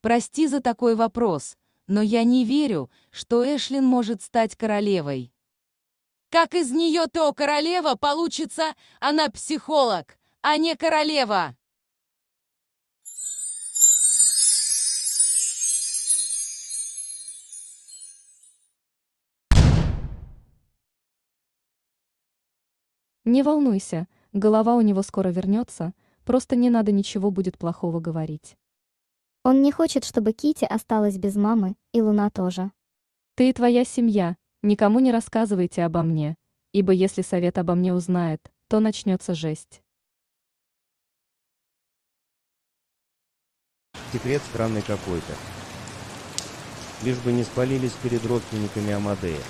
Прости за такой вопрос, но я не верю, что Эшлин может стать королевой. Как из нее то королева получится, она психолог, а не королева. Не волнуйся, голова у него скоро вернется, просто не надо ничего будет плохого говорить. Он не хочет, чтобы Кити осталась без мамы, и Луна тоже. Ты и твоя семья, никому не рассказывайте обо мне, ибо если совет обо мне узнает, то начнется жесть. Секрет странный какой-то. Лишь бы не спалились перед родственниками Амадея.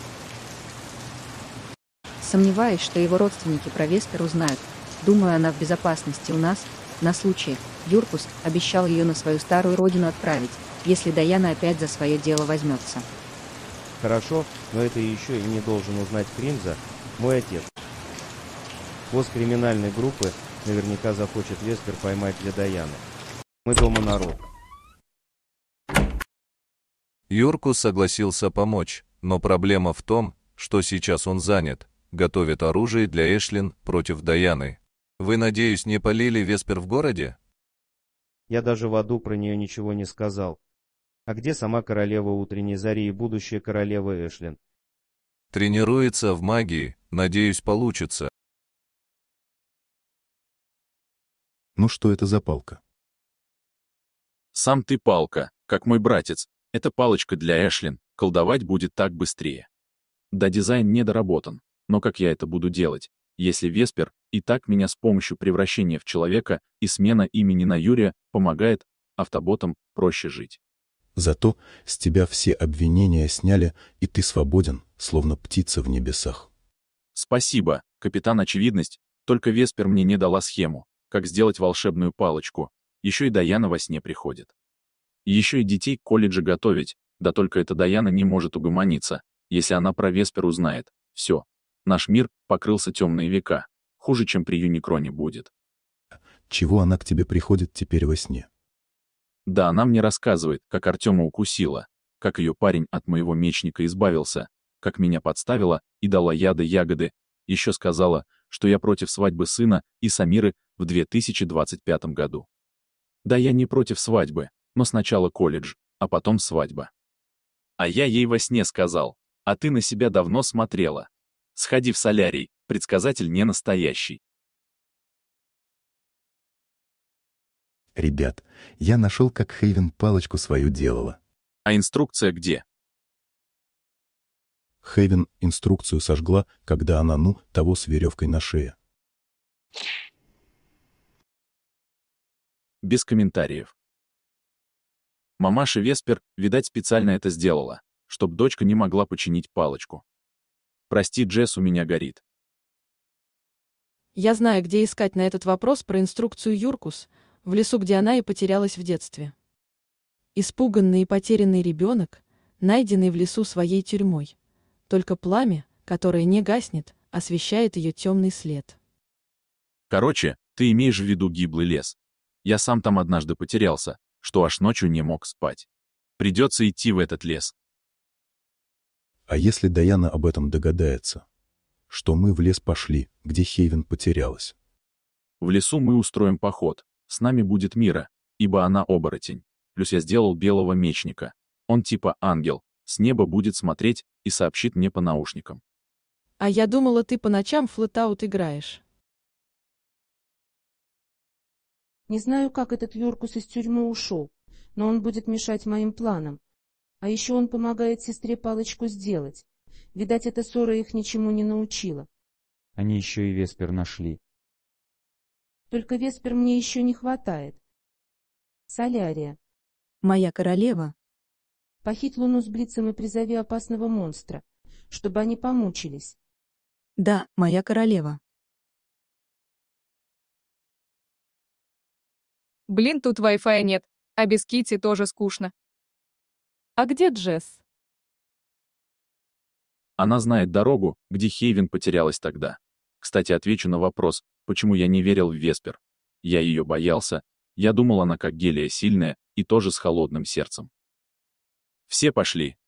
Сомневаюсь, что его родственники про веспер узнают. Думаю, она в безопасности у нас, на случай, Юркус обещал ее на свою старую родину отправить, если Даяна опять за свое дело возьмется. Хорошо, но это еще и не должен узнать Кримза, мой отец. Босс криминальной группы наверняка захочет Вескер поймать для Даяны. Мы дома народ. Юркус согласился помочь, но проблема в том, что сейчас он занят, готовит оружие для Эшлин против Даяны. Вы, надеюсь, не полили Веспер в городе? Я даже в аду про нее ничего не сказал. А где сама королева утренней зари и будущая королева Эшлин? Тренируется в магии, надеюсь, получится. Ну что это за палка? Сам ты палка, как мой братец. Это палочка для Эшлин, колдовать будет так быстрее. Да, дизайн не доработан, но как я это буду делать, если Веспер и так меня с помощью превращения в человека и смена имени на Юрия помогает автоботам проще жить. Зато с тебя все обвинения сняли, и ты свободен, словно птица в небесах. Спасибо, капитан Очевидность, только Веспер мне не дала схему, как сделать волшебную палочку. Еще и Даяна во сне приходит. Еще и детей к колледжу готовить, да только эта Даяна не может угомониться, если она про Веспер узнает. Все, наш мир покрылся темные века хуже, чем при Юникроне будет. Чего она к тебе приходит теперь во сне? Да, она мне рассказывает, как Артема укусила, как ее парень от моего мечника избавился, как меня подставила и дала яды ягоды. Еще сказала, что я против свадьбы сына и Самиры в 2025 году. Да я не против свадьбы, но сначала колледж, а потом свадьба. А я ей во сне сказал, а ты на себя давно смотрела. Сходи в солярий, предсказатель не настоящий. Ребят, я нашел, как Хейвен палочку свою делала. А инструкция где? Хейвен инструкцию сожгла, когда она, ну, того с веревкой на шее. Без комментариев. Мамаша Веспер, видать, специально это сделала, чтоб дочка не могла починить палочку. «Прости, Джесс, у меня горит». Я знаю, где искать на этот вопрос про инструкцию Юркус, в лесу, где она и потерялась в детстве. Испуганный и потерянный ребенок, найденный в лесу своей тюрьмой. Только пламя, которое не гаснет, освещает ее темный след. Короче, ты имеешь в виду гиблый лес. Я сам там однажды потерялся, что аж ночью не мог спать. Придется идти в этот лес. А если Даяна об этом догадается? что мы в лес пошли, где Хейвен потерялась. В лесу мы устроим поход, с нами будет Мира, ибо она оборотень. Плюс я сделал белого мечника. Он типа ангел, с неба будет смотреть и сообщит мне по наушникам. А я думала, ты по ночам флетаут играешь. Не знаю, как этот Юркус из тюрьмы ушел, но он будет мешать моим планам. А еще он помогает сестре палочку сделать. Видать, эта ссора их ничему не научила. Они еще и Веспер нашли. Только Веспер мне еще не хватает. Солярия. Моя королева. Похить Луну с Блицем и призови опасного монстра, чтобы они помучились. Да, моя королева. Блин, тут Wi-Fi нет, а без Кити тоже скучно. А где Джесс? Она знает дорогу, где Хейвен потерялась тогда. Кстати, отвечу на вопрос, почему я не верил в Веспер. Я ее боялся. Я думал, она как гелия сильная и тоже с холодным сердцем. Все пошли,